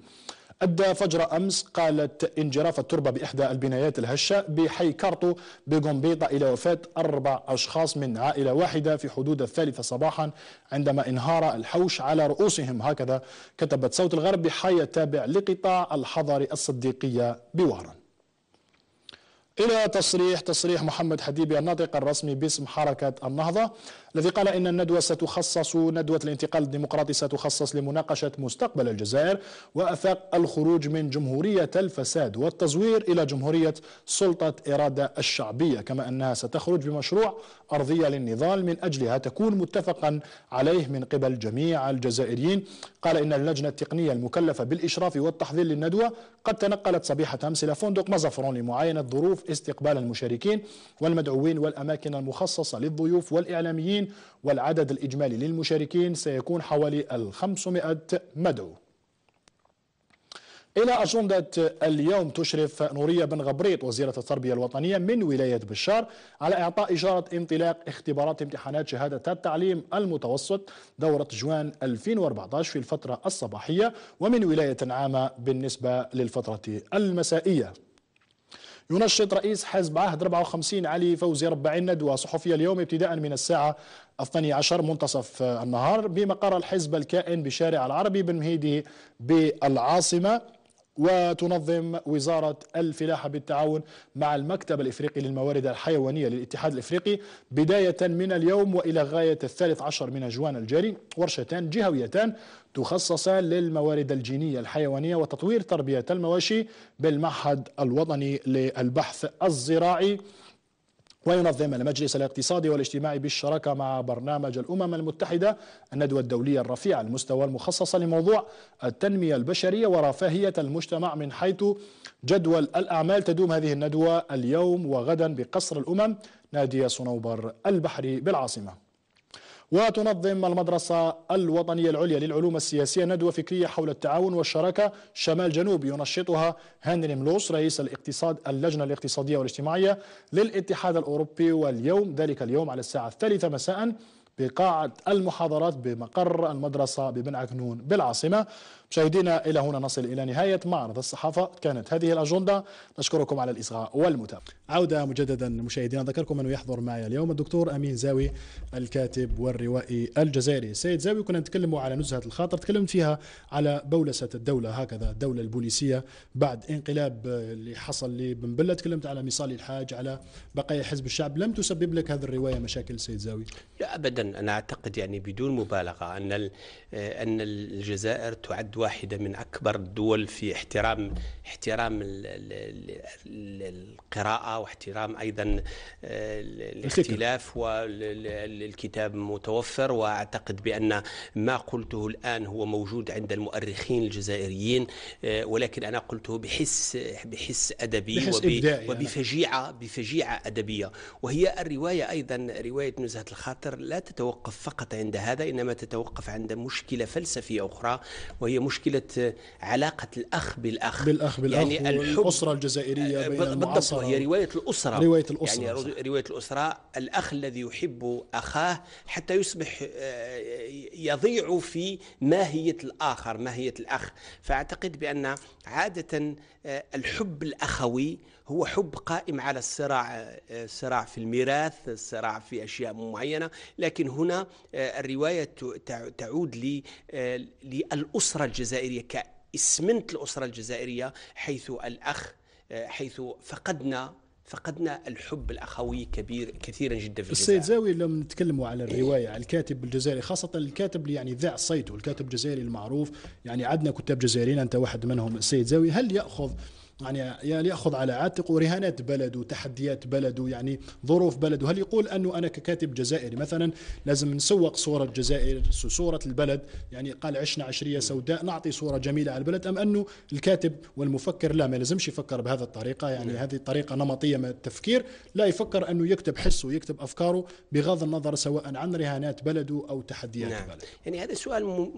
أدى فجر أمس قالت انجراف التربة بإحدى البنايات الهشة بحي كارتو بقنبيطة إلى وفاة أربع أشخاص من عائلة واحدة في حدود الثالثة صباحا عندما انهار الحوش على رؤوسهم هكذا كتبت صوت الغرب بحي تابع لقطاع الحضر الصديقية بوهران إلى تصريح تصريح محمد حديبي الناطق الرسمي باسم حركة النهضة الذي قال إن الندوة ستخصص ندوة الانتقال الديمقراطي ستخصص لمناقشة مستقبل الجزائر وأفاق الخروج من جمهورية الفساد والتزوير إلى جمهورية سلطة إرادة الشعبية كما أنها ستخرج بمشروع أرضية للنضال من أجلها تكون متفقا عليه من قبل جميع الجزائريين قال إن اللجنة التقنية المكلفة بالإشراف والتحضير للندوة قد تنقلت صبيحة أمس إلى فندق مزفرون لمعاينة ظروف استقبال المشاركين والمدعوين والأماكن المخصصة للضيوف والإعلاميين والعدد الإجمالي للمشاركين سيكون حوالي الخمسمائة مدعو إلى أجندة اليوم تشرف نورية بن غبريط وزيرة التربية الوطنية من ولاية بشار على إعطاء إشارة انطلاق اختبارات امتحانات شهادة التعليم المتوسط دورة جوان 2014 في الفترة الصباحية ومن ولاية عامة بالنسبة للفترة المسائية ينشط رئيس حزب عهد 54 علي فوزي ربع الندوة صحفية اليوم ابتداء من الساعة الثانية عشر منتصف النهار بمقر الحزب الكائن بشارع العربي بن مهيدي بالعاصمة وتنظم وزارة الفلاحة بالتعاون مع المكتب الإفريقي للموارد الحيوانية للاتحاد الإفريقي بداية من اليوم وإلى غاية الثالث عشر من جوان الجاري ورشتان جهويتان تخصصان للموارد الجينية الحيوانية وتطوير تربية المواشي بالمعهد الوطني للبحث الزراعي وينظم المجلس الاقتصادي والاجتماعي بالشراكة مع برنامج الأمم المتحدة الندوة الدولية الرفيعة المستوى المخصصة لموضوع التنمية البشرية ورفاهية المجتمع من حيث جدول الأعمال تدوم هذه الندوة اليوم وغدا بقصر الأمم نادي صنوبر البحري بالعاصمة وتنظم المدرسة الوطنية العليا للعلوم السياسية ندوة فكرية حول التعاون والشراكة شمال جنوب ينشطها هنري ملوس رئيس الاقتصاد اللجنة الاقتصادية والاجتماعية للاتحاد الأوروبي واليوم ذلك اليوم على الساعة الثالثة مساء بقاعة المحاضرات بمقر المدرسة ببن عكنون بالعاصمة مشاهدينا إلى هنا نصل إلى نهاية معرض الصحافة كانت هذه الأجندة نشكركم على الإصغاء والمتابعة عودة مجددا مشاهدينا أذكركم أنه يحضر معي اليوم الدكتور أمين زاوي الكاتب والروائي الجزائري سيد زاوي كنا نتكلم على نزهة الخاطر تكلمت فيها على بولسة الدولة هكذا الدولة البوليسية بعد انقلاب اللي حصل لبن بلة تكلمت على مصالي الحاج على بقايا حزب الشعب لم تسبب لك هذه الرواية مشاكل سيد زاوي لا أبدا أنا أعتقد يعني بدون مبالغة أن أن الجزائر تعد واحدة من أكبر الدول في احترام احترام القراءة واحترام أيضا آه، الاختلاف والكتاب متوفر وأعتقد بأن ما قلته الآن هو موجود عند المؤرخين الجزائريين آه، ولكن أنا قلته بحس بحس أدبي بحس وب وبفجيعة بفجيعة أدبية وهي الرواية أيضا رواية نزهة الخاطر لا تتوقف فقط عند هذا إنما تتوقف عند مشكلة فلسفية أخرى وهي مشكله علاقه الاخ بالاخ بالاخ بالاخ يعني الحب الاسره الجزائريه آه، بين بالضبط هي روايه الاسره روايه يعني الاسره يعني روايه الاسره الاخ الذي يحب اخاه حتى يصبح آه، يضيع في ماهيه الاخر ماهيه الاخ فاعتقد بان عاده آه، الحب الاخوي هو حب قائم على الصراع الصراع في الميراث الصراع في أشياء معينة لكن هنا آه، الرواية تعود آه، للأسرة الجزائرية كاسمنت الأسرة الجزائرية حيث الأخ آه، حيث فقدنا فقدنا الحب الاخوي كبير كثيرا جدا في السيد زاوي لما نتكلموا على إيه. الروايه على الكاتب الجزائري خاصه الكاتب اللي يعني ذاع صيته الكاتب الجزائري المعروف يعني عدنا كتاب جزائريين انت واحد منهم السيد زاوي هل ياخذ يعني, يعني ياخذ على عاتقه رهانات بلده تحديات بلده يعني ظروف بلده هل يقول انه انا ككاتب جزائري مثلا لازم نسوق صوره الجزائر صوره البلد يعني قال عشنا عشريه سوداء نعطي صوره جميله على البلد ام انه الكاتب والمفكر لا ما لازمش يفكر بهذه الطريقه يعني نعم. هذه طريقه نمطيه من التفكير لا يفكر انه يكتب حسه ويكتب افكاره بغض النظر سواء عن رهانات بلده او تحديات نعم. بلده يعني هذا سؤال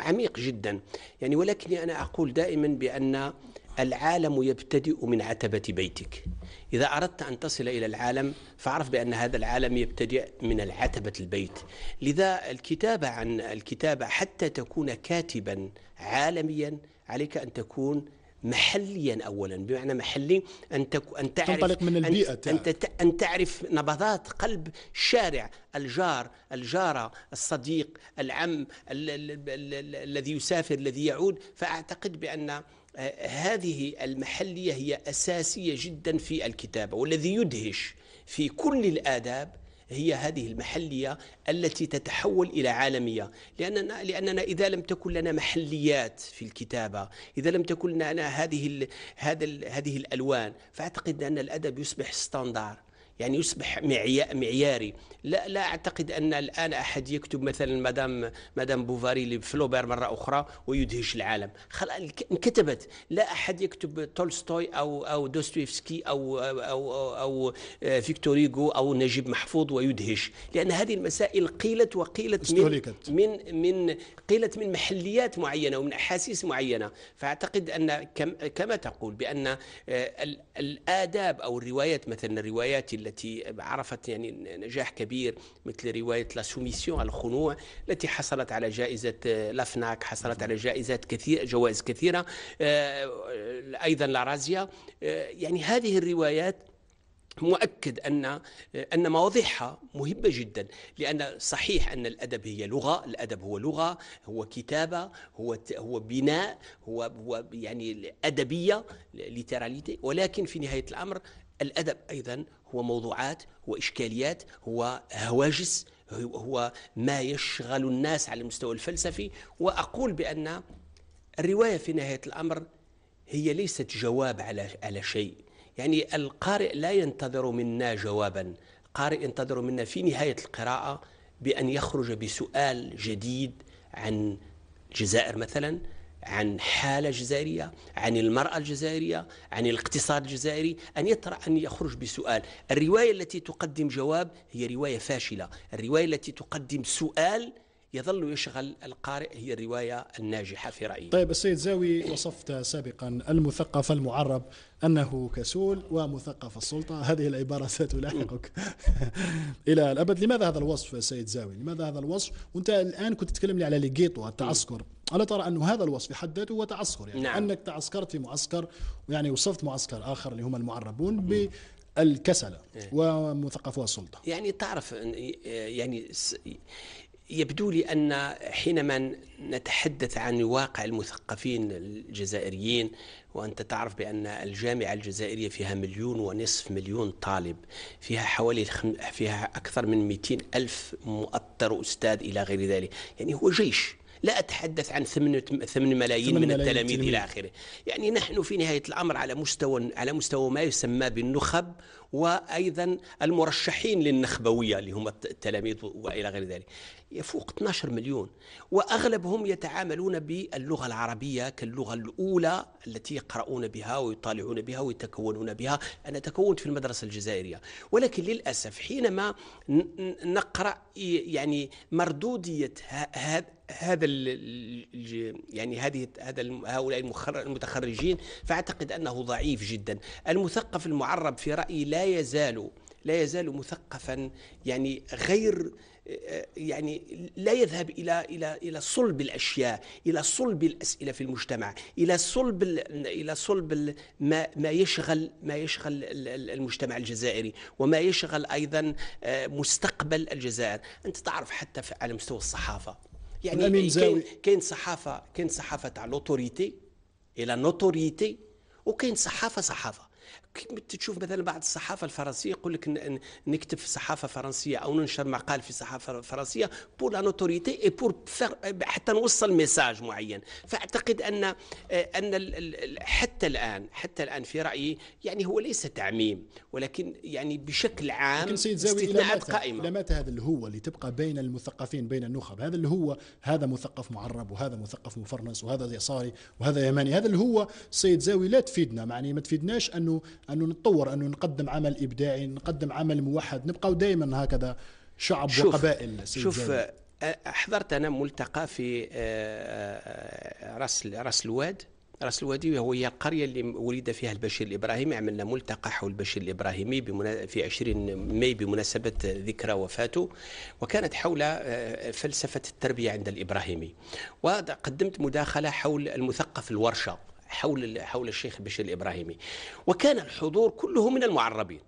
عميق جدا يعني ولكني انا اقول دائما بان العالم يبتدئ من عتبة بيتك إذا أردت أن تصل إلى العالم فعرف بأن هذا العالم يبتدئ من العتبة البيت لذا الكتابة عن الكتابة حتى تكون كاتبا عالميا عليك أن تكون محليا اولا بمعنى محلي ان تك... ان تعرف تنطلق من البيئه أن... أن, ان تعرف نبضات قلب الشارع الجار الجاره الصديق العم ال... ال... ال... الذي يسافر الذي يعود فاعتقد بان هذه المحلية هي أساسية جدا في الكتابة والذي يدهش في كل الآداب هي هذه المحلية التي تتحول إلى عالمية لأننا, لأننا إذا لم تكن لنا محليات في الكتابة إذا لم تكن لنا هذه, هذا هذه الألوان فأعتقد أن الأدب يصبح ستاندار يعني يصبح معياري لا لا اعتقد ان الان احد يكتب مثلا مدام مدام بوفاري لفلوبير مره اخرى ويدهش العالم انكتبت لا احد يكتب تولستوي او او دوستويفسكي او او او, أو فيكتور او نجيب محفوظ ويدهش لان هذه المسائل قيلت وقيلت من من من قيلت من محليات معينه ومن احاسيس معينه فاعتقد ان كما تقول بان آه، الاداب او الروايات مثلا الروايات التي التي عرفت يعني نجاح كبير مثل رواية لا سوميسيون الخنوع التي حصلت على جائزة آه، لافناك حصلت على جائزات كثير جوائز كثيرة آه، أيضا لارازيا آه، يعني هذه الروايات مؤكد ان ان مواضيعها مهمه جدا لان صحيح ان الادب هي لغه الادب هو لغه هو كتابه هو هو بناء هو هو يعني ادبيه ليتراليتي ولكن في نهايه الامر الادب ايضا هو موضوعات هو إشكاليات هو هواجس هو ما يشغل الناس على المستوى الفلسفي وأقول بأن الرواية في نهاية الأمر هي ليست جواب على على شيء يعني القارئ لا ينتظر منا جوابا القارئ ينتظر منا في نهاية القراءة بأن يخرج بسؤال جديد عن الجزائر مثلا عن حالة جزائرية عن المرأة الجزائرية عن الاقتصاد الجزائري أن يطرح أن يخرج بسؤال الرواية التي تقدم جواب هي رواية فاشلة الرواية التي تقدم سؤال يظل يشغل القارئ هي الرواية الناجحة في رأيي طيب السيد زاوي وصفت سابقا المثقف المعرب أنه كسول ومثقف السلطة هذه العبارة ستلاحقك إلى الأبد لماذا هذا الوصف سيد زاوي لماذا هذا الوصف وأنت الآن كنت تتكلم لي على ليجيتو التعسكر ألا ترى أن هذا الوصف بحد ذاته هو تعسكر يعني نعم. أنك تعسكرت في معسكر ويعني وصفت معسكر آخر اللي هم المعربون ب الكسلة إيه. ومثقفو ومثقفوها السلطة يعني تعرف يعني يبدو لي أن حينما نتحدث عن واقع المثقفين الجزائريين وأنت تعرف بأن الجامعة الجزائرية فيها مليون ونصف مليون طالب فيها حوالي فيها أكثر من 200 ألف مؤطر أستاذ إلى غير ذلك يعني هو جيش لا أتحدث عن 8, 8 ملايين من التلاميذ إلى آخره يعني نحن في نهاية الأمر على مستوى على مستوى ما يسمى بالنخب وأيضا المرشحين للنخبوية اللي هم التلاميذ وإلى غير ذلك يفوق 12 مليون وأغلبهم يتعاملون باللغة العربية كاللغة الأولى التي يقرؤون بها ويطالعون بها ويتكونون بها أنا تكونت في المدرسة الجزائرية ولكن للأسف حينما نقرأ يعني مردودية هذا يعني هذه هذا هؤلاء المتخرجين فاعتقد انه ضعيف جدا المثقف المعرب في رايي لا يزال لا يزال مثقفا يعني غير آه، يعني لا يذهب الى الى الى صلب الاشياء، الى صلب الاسئله في المجتمع، الى صلب الى صلب ما ما يشغل ما يشغل المجتمع الجزائري وما يشغل ايضا آه، مستقبل الجزائر، انت تعرف حتى على مستوى الصحافه يعني كاين كاين صحافه كاين صحافه تاع لوتوريتي الى نوتوريتي وكاين صحافه صحافه كيما تشوف مثلا بعض الصحافه الفرنسيه يقول لك نكتب في صحافه فرنسيه او ننشر مقال في صحافه فرنسيه بور لا نوتوريتي اي بور حتى نوصل ميساج معين فاعتقد ان ان حتى الان حتى الان في رايي يعني هو ليس تعميم ولكن يعني بشكل عام استثناءات قائمه الى متى هذا هو اللي تبقى بين المثقفين بين النخب هذا اللي هو هذا مثقف معرب وهذا مثقف مفرنس وهذا يساري وهذا يماني هذا اللي هو سيد زاوي لا تفيدنا يعني ما تفيدناش انه انه نتطور انه نقدم عمل ابداعي نقدم عمل موحد نبقاو دائما هكذا شعب شوف وقبائل شوف احضرت حضرت انا ملتقى في راس راس الواد راس الوادي وهي القريه اللي ولد فيها البشير الابراهيمي عملنا ملتقى حول البشير الابراهيمي في 20 ماي بمناسبه ذكرى وفاته وكانت حول فلسفه التربيه عند الابراهيمي وقدمت مداخله حول المثقف الورشه حول حول الشيخ بشير الابراهيمي وكان الحضور كله من المعربين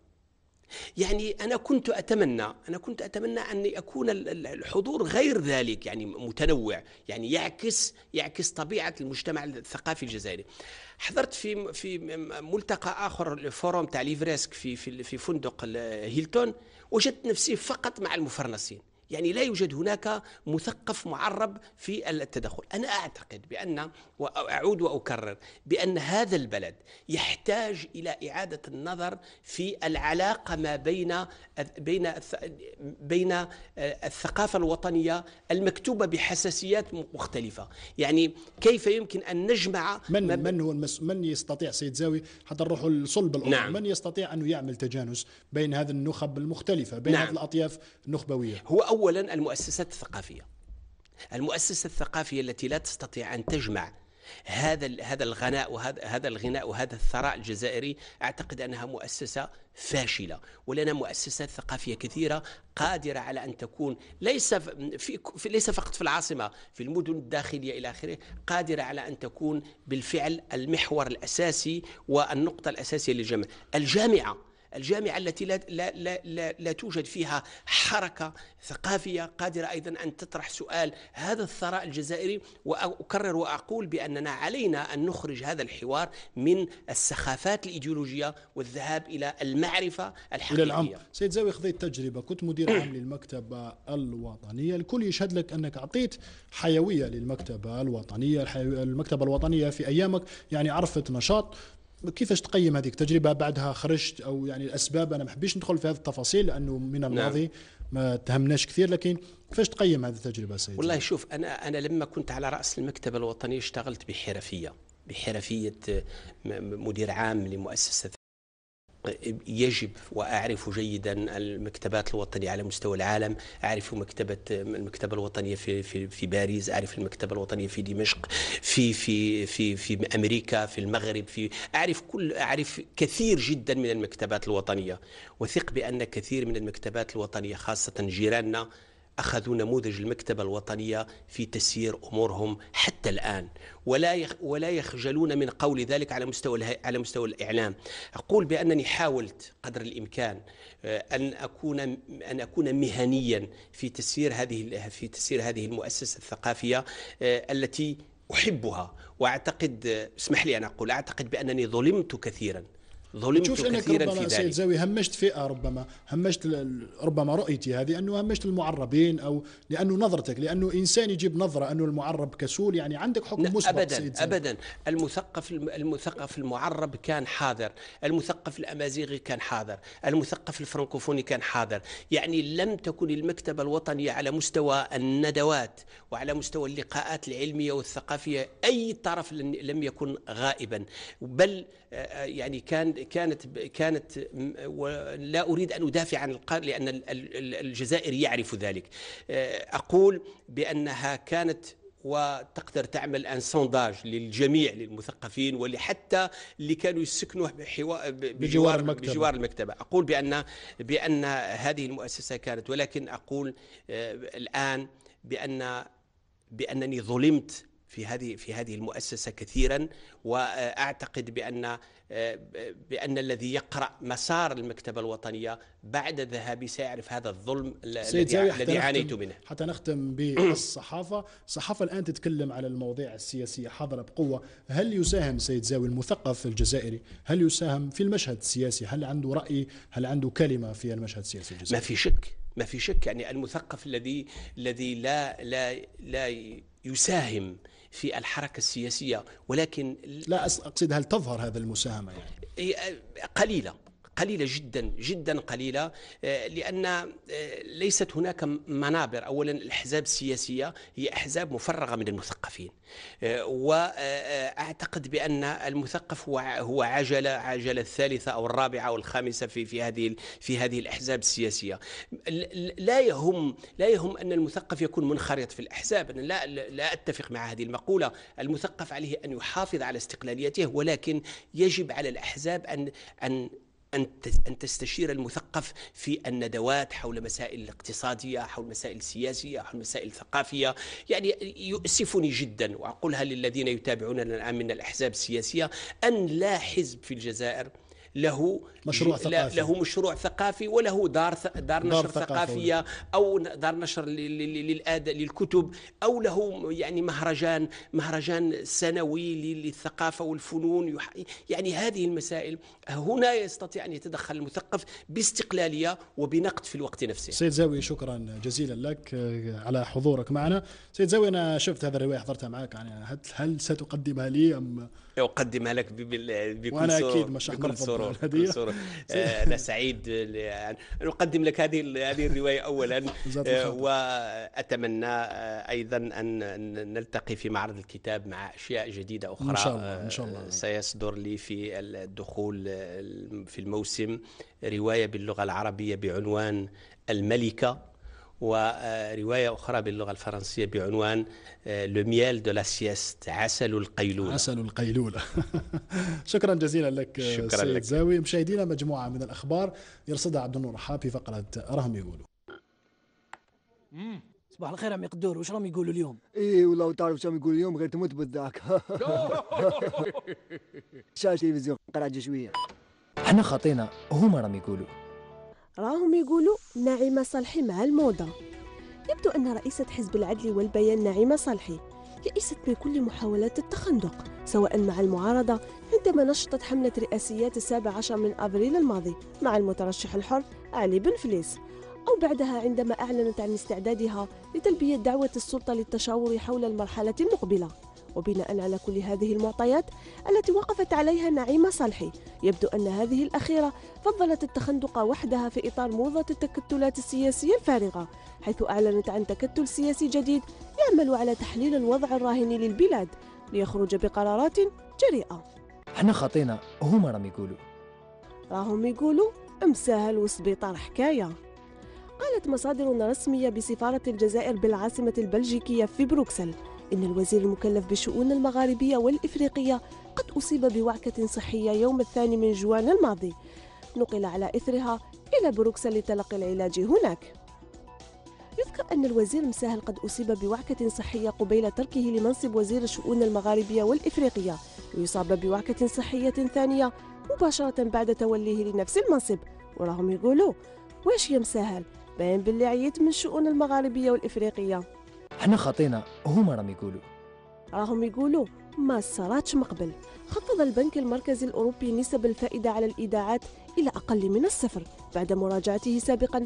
يعني أنا كنت أتمنى أنا كنت أتمنى أن يكون الحضور غير ذلك يعني متنوع يعني يعكس يعكس طبيعة المجتمع الثقافي الجزائري حضرت في في ملتقى آخر الفوروم تاع ليفريسك في في في فندق هيلتون وجدت نفسي فقط مع المفرنسين يعني لا يوجد هناك مثقف معرب في التدخل أنا أعتقد بأن وأعود وأكرر بأن هذا البلد يحتاج إلى إعادة النظر في العلاقة ما بين بين بين الثقافة الوطنية المكتوبة بحساسيات مختلفة يعني كيف يمكن أن نجمع من من هو المس... من يستطيع سيد زاوي حتى نروح للصلب نعم. من يستطيع أنه يعمل تجانس بين هذه النخب المختلفة بين نعم. هذه الأطياف النخبوية هو أولا المؤسسات الثقافية المؤسسة الثقافية التي لا تستطيع أن تجمع هذا هذا الغناء وهذا هذا الغناء وهذا الثراء الجزائري اعتقد انها مؤسسه فاشله ولنا مؤسسات ثقافيه كثيره قادره على ان تكون ليس في ليس فقط في العاصمه في المدن الداخليه الى اخره قادره على ان تكون بالفعل المحور الاساسي والنقطه الاساسيه للجمع الجامعه الجامعة التي لا, لا, لا, لا, لا توجد فيها حركة ثقافية قادرة أيضا أن تطرح سؤال هذا الثراء الجزائري وأكرر وأقول بأننا علينا أن نخرج هذا الحوار من السخافات الإيديولوجية والذهاب إلى المعرفة الحقيقية إلى سيد زاوي خذيت تجربة كنت مدير عام للمكتبة الوطنية الكل يشهد لك أنك أعطيت حيوية للمكتبة الوطنية المكتبة الوطنية في أيامك يعني عرفت نشاط كيفاش تقيم هذيك التجربه بعدها خرجت او يعني الاسباب انا ما حبيش ندخل في هذه التفاصيل لانه من نعم. الماضي نعم. ما تهمناش كثير لكن كيفاش تقيم هذه التجربه سيدي والله شوف انا انا لما كنت على راس المكتبه الوطنيه اشتغلت بحرفيه بحرفيه مدير عام لمؤسسه يجب واعرف جيدا المكتبات الوطنيه على مستوى العالم، اعرف مكتبه المكتبه الوطنيه في في في باريس، اعرف المكتبه الوطنيه في دمشق، في في في في امريكا، في المغرب، في اعرف كل اعرف كثير جدا من المكتبات الوطنيه، وثق بان كثير من المكتبات الوطنيه خاصه جيراننا أخذوا نموذج المكتبة الوطنية في تسيير أمورهم حتى الآن ولا ولا يخجلون من قول ذلك على مستوى على مستوى الإعلام أقول بأنني حاولت قدر الإمكان آه، أن أكون أن أكون مهنيا في تسيير هذه في تسيير هذه المؤسسة الثقافية آه، التي أحبها وأعتقد آه، اسمح لي أن أقول أعتقد بأنني ظلمت كثيرا ظلمت كثيرا في ذلك سيد زاوي همشت فئه ربما همشت ربما رؤيتي هذه انه همشت المعربين او لانه نظرتك لانه انسان يجيب نظره انه المعرب كسول يعني عندك حكم مسبق ابدا سيد زاوي. ابدا المثقف المثقف المعرب كان حاضر المثقف الامازيغي كان حاضر المثقف الفرنكوفوني كان حاضر يعني لم تكن المكتبه الوطنيه على مستوى الندوات وعلى مستوى اللقاءات العلميه والثقافيه اي طرف لم يكن غائبا بل يعني كان كانت كانت لا اريد ان ادافع عن القارئ لان الجزائر يعرف ذلك آه، اقول بانها كانت وتقدر تعمل ان سونداج للجميع للمثقفين ولحتى اللي كانوا يسكنوا بحوار بجوار المكتبه بجوار المكتبه اقول بان بان هذه المؤسسه كانت ولكن اقول آه، الان بان بانني ظلمت في هذه في هذه المؤسسه كثيرا واعتقد بان بان الذي يقرا مسار المكتبه الوطنيه بعد ذهابي سيعرف هذا الظلم الذي عانيت منه حتى نختم بالصحافه، الصحافه الان تتكلم على المواضيع السياسيه حاضره بقوه، هل يساهم سيد زاوي المثقف الجزائري؟ هل يساهم في المشهد السياسي؟ هل عنده راي؟ هل عنده كلمه في المشهد السياسي الجزائري؟ ما في شك ما في شك يعني المثقف الذي الذي لا لا لا يساهم في الحركة السياسية ولكن لا أقصد هل تظهر هذا المساهمة يعني؟ آه، قليلة قليلة جدا جدا قليلة آه، لأن آه، ليست هناك منابر أولا الأحزاب السياسية هي أحزاب مفرغة من المثقفين آه، وأعتقد بأن المثقف هو عجلة عجلة الثالثة أو الرابعة أو الخامسة في في هذه في هذه الأحزاب السياسية لا يهم لا يهم أن المثقف يكون منخرط في الأحزاب أنا لا لا أتفق مع هذه المقولة المثقف عليه أن يحافظ على استقلاليته ولكن يجب على الأحزاب أن أن أن تستشير المثقف في الندوات حول مسائل اقتصادية حول مسائل سياسية حول مسائل ثقافية يعني يؤسفني جدا وأقولها للذين يتابعوننا الآن من الأحزاب السياسية أن لا حزب في الجزائر له مشروع ثقافي له مشروع ثقافي وله دار دار نشر دار ثقافيه او دار نشر للكتب او له يعني مهرجان مهرجان سنوي للثقافه والفنون يعني هذه المسائل هنا يستطيع ان يتدخل المثقف باستقلاليه وبنقد في الوقت نفسه. سيد زاوي شكرا جزيلا لك آه، على حضورك معنا. سيد زاوي انا شفت هذا الروايه حضرتها معك يعني هل ستقدمها لي ام اقدمها لك بكل وانا اكيد مش بكل سرور بكل آه، انا سعيد ان اقدم لك هذه هذه الروايه اولا آه، واتمنى آه، ايضا ان نلتقي في معرض الكتاب مع اشياء جديده اخرى ان شاء الله ان شاء الله سيصدر لي في الدخول في الموسم روايه باللغه العربيه بعنوان الملكه ورواية أخرى باللغة الفرنسية بعنوان لو دو لا سيست عسل القيلولة عسل القيلولة شكرا جزيلا لك آه، شكرا سيد لك. زاوي مشاهدينا مجموعة من الأخبار يرصدها عبد النور في فقرة رهم يقولوا صباح الخير عمي قدور واش راهم يقولوا اليوم؟ ايه والله تعرف واش راهم يقولوا اليوم غير تموت بالذاك شاشه تلفزيون قرا شويه احنا خطينا هما راهم يقولوا راهم يقولوا نعيمة صالحي مع الموضة يبدو أن رئيسة حزب العدل والبيان نعيمة صالحي يئست من كل محاولات التخندق سواء مع المعارضة عندما نشطت حملة رئاسيات السابع عشر من أبريل الماضي مع المترشح الحر علي بن فليس أو بعدها عندما أعلنت عن استعدادها لتلبية دعوة السلطة للتشاور حول المرحلة المقبلة وبناء على كل هذه المعطيات التي وقفت عليها نعيمة صالحي يبدو أن هذه الأخيرة فضلت التخندق وحدها في إطار موضة التكتلات السياسية الفارغة حيث أعلنت عن تكتل سياسي جديد يعمل على تحليل الوضع الراهن للبلاد ليخرج بقرارات جريئة احنا خطينا هما راهم يقولوا راهم يقولوا مسهل وسبيطار حكايه قالت مصادر رسمية بسفارة الجزائر بالعاصمة البلجيكية في بروكسل إن الوزير المكلف بالشؤون المغاربية والإفريقية قد أصيب بوعكة صحية يوم الثاني من جوان الماضي نقل على إثرها إلى بروكسل لتلقي العلاج هناك يذكر أن الوزير مساهل قد أصيب بوعكة صحية قبيل تركه لمنصب وزير الشؤون المغاربية والإفريقية ليصاب بوعكة صحية ثانية مباشرة بعد توليه لنفس المنصب وراهم يقولوا واش يا مساهل باين باللي عييت من الشؤون المغاربية والإفريقية حنا خطينا هما راهم يقولوا راهم يقولوا ما صراتش مقبل خفض البنك المركزي الأوروبي نسب الفائدة على الإيداعات إلى أقل من الصفر بعد مراجعته سابقا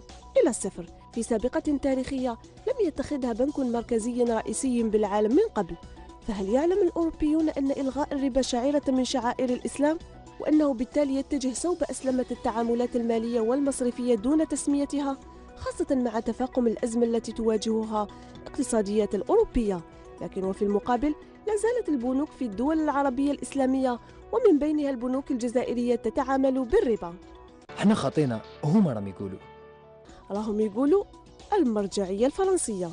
إلى الصفر في سابقة تاريخية لم يتخذها بنك مركزي رئيسي بالعالم من قبل فهل يعلم الأوروبيون أن إلغاء الربا شعيرة من شعائر الإسلام؟ وأنه بالتالي يتجه صوب أسلمة التعاملات المالية والمصرفية دون تسميتها خاصة مع تفاقم الأزمة التي تواجهها اقتصاديات الأوروبية لكن وفي المقابل لا زالت البنوك في الدول العربية الإسلامية ومن بينها البنوك الجزائرية تتعامل بالربا احنا خطينا هما راهم يقولوا راهم يقولوا المرجعية الفرنسية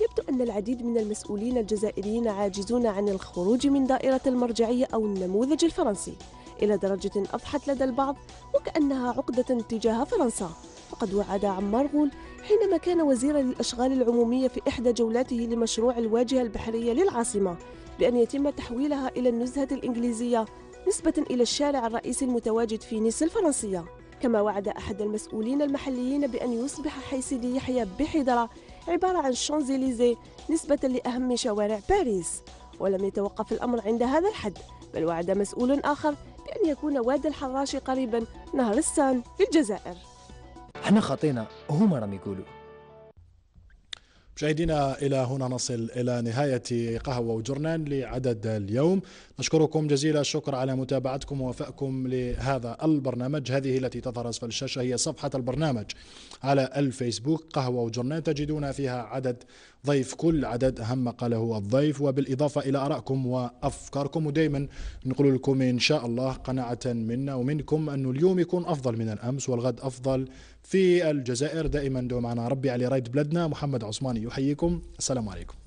يبدو أن العديد من المسؤولين الجزائريين عاجزون عن الخروج من دائرة المرجعية أو النموذج الفرنسي إلى درجة أضحت لدى البعض وكأنها عقدة تجاه فرنسا فقد وعد عمار غول حينما كان وزيرا للأشغال العمومية في إحدى جولاته لمشروع الواجهة البحرية للعاصمة بأن يتم تحويلها إلى النزهة الإنجليزية نسبة إلى الشارع الرئيسي المتواجد في نيس الفرنسية كما وعد أحد المسؤولين المحليين بأن يصبح حي سيدي يحيى بحضرة عبارة عن شانزليزيه نسبة لأهم شوارع باريس ولم يتوقف الأمر عند هذا الحد بل وعد مسؤول آخر بأن يكون وادي الحراش قريبا نهر السان في الجزائر احنا خطينا هما راهم يقولوا مشاهدينا إلى هنا نصل إلى نهاية قهوة وجرنان لعدد اليوم نشكركم جزيل الشكر على متابعتكم ووفائكم لهذا البرنامج هذه التي تظهر أسفل الشاشة هي صفحة البرنامج على الفيسبوك قهوة وجرنان تجدون فيها عدد ضيف كل عدد أهم ما قاله الضيف وبالإضافة إلى أرائكم وأفكاركم ودائما نقول لكم إن شاء الله قناعة منا ومنكم أن اليوم يكون أفضل من الأمس والغد أفضل في الجزائر دائما دعوا معنا ربي على رايد بلادنا محمد عثماني يحييكم السلام عليكم